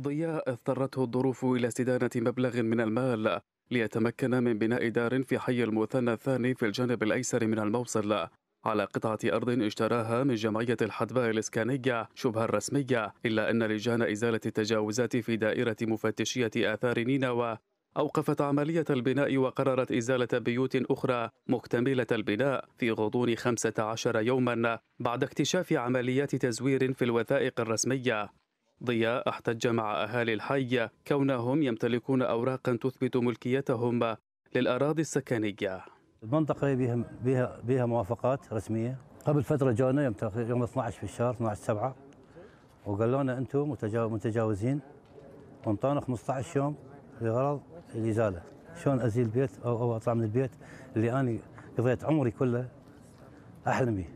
ضياء اضطرته الظروف إلى استدانة مبلغ من المال ليتمكن من بناء دار في حي المثنى الثاني في الجانب الأيسر من الموصل على قطعة أرض اشتراها من جمعية الحدباء الإسكانية شبه الرسمية إلا أن لجان إزالة التجاوزات في دائرة مفتشية آثار نينوى أوقفت عملية البناء وقررت إزالة بيوت أخرى مكتملة البناء في غضون 15 يوما بعد اكتشاف عمليات تزوير في الوثائق الرسمية ضياء احتج مع أهالي الحي كونهم يمتلكون أوراقا تثبت ملكيتهم للأراضي السكنية المنطقة بها بها بها موافقات رسمية قبل فترة جانا يوم 12 في الشهر 12 7 وقال لنا أنتم متجاوزين وانطانا 15 يوم لغرض الإزالة شلون أزيل البيت أو, أو أطلع من البيت اللي أنا قضيت عمري كله أحلم به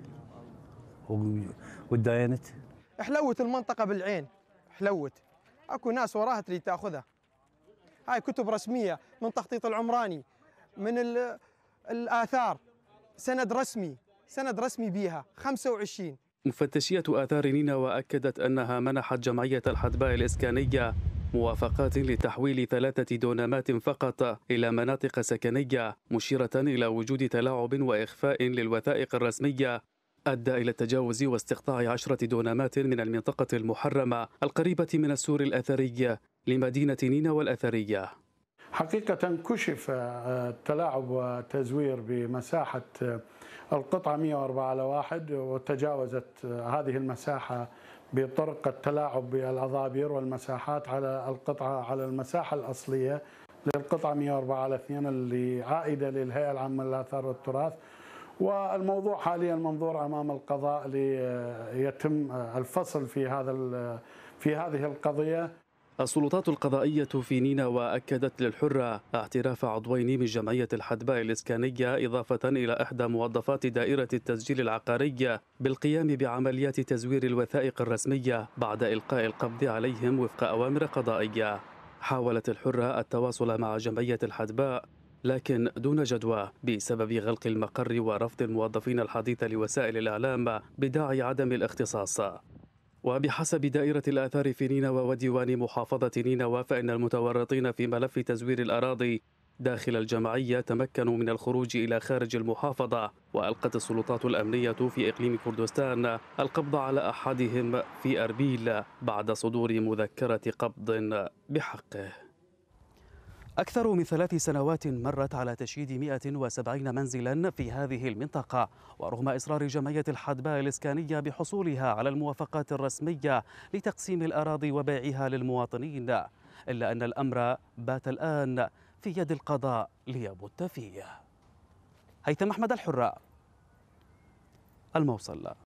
وتداينت حلوة المنطقة بالعين حلوت اكو ناس وراها تريد تاخذها هاي كتب رسميه من تخطيط العمراني من الاثار سند رسمي سند رسمي بيها 25 مفتشية آثار نينوى أكدت أنها منحت جمعية الحدباء الإسكانية موافقات لتحويل ثلاثة دونمات فقط إلى مناطق سكنية مشيرة إلى وجود تلاعب وإخفاء للوثائق الرسمية أدى إلى التجاوز واستقطاع عشرة دونامات من المنطقة المحرمة القريبة من السور الأثري لمدينة نينوى الأثرية حقيقة كشف التلاعب آه، والتزوير بمساحة آه، القطعة 104 على واحد وتجاوزت آه، هذه المساحة بطرق التلاعب بالأضابير والمساحات على القطعة على المساحة الأصلية للقطعة 104 على 2 اللي عائدة للهيئة العامة للآثار والتراث والموضوع حاليا منظور امام القضاء ليتم الفصل في هذا في هذه القضيه السلطات القضائية في نينوى أكدت للحرة اعتراف عضوين من جمعية الحدباء الإسكانية إضافة إلى إحدى موظفات دائرة التسجيل العقاري بالقيام بعمليات تزوير الوثائق الرسمية بعد إلقاء القبض عليهم وفق أوامر قضائية. حاولت الحرة التواصل مع جمعية الحدباء لكن دون جدوى بسبب غلق المقر ورفض الموظفين الحديث لوسائل الإعلام بداعي عدم الاختصاص وبحسب دائرة الآثار في نينوى وديوان محافظة نينوى فإن المتورطين في ملف تزوير الأراضي داخل الجمعية تمكنوا من الخروج إلى خارج المحافظة وألقت السلطات الأمنية في إقليم كردستان القبض على أحدهم في أربيل بعد صدور مذكرة قبض بحقه أكثر من ثلاث سنوات مرت على تشييد 170 منزلا في هذه المنطقة ورغم إصرار جمعية الحدباء الإسكانية بحصولها على الموافقات الرسمية لتقسيم الأراضي وبيعها للمواطنين إلا أن الأمر بات الآن في يد القضاء ليبت فيه هيثم أحمد الحراء الموصل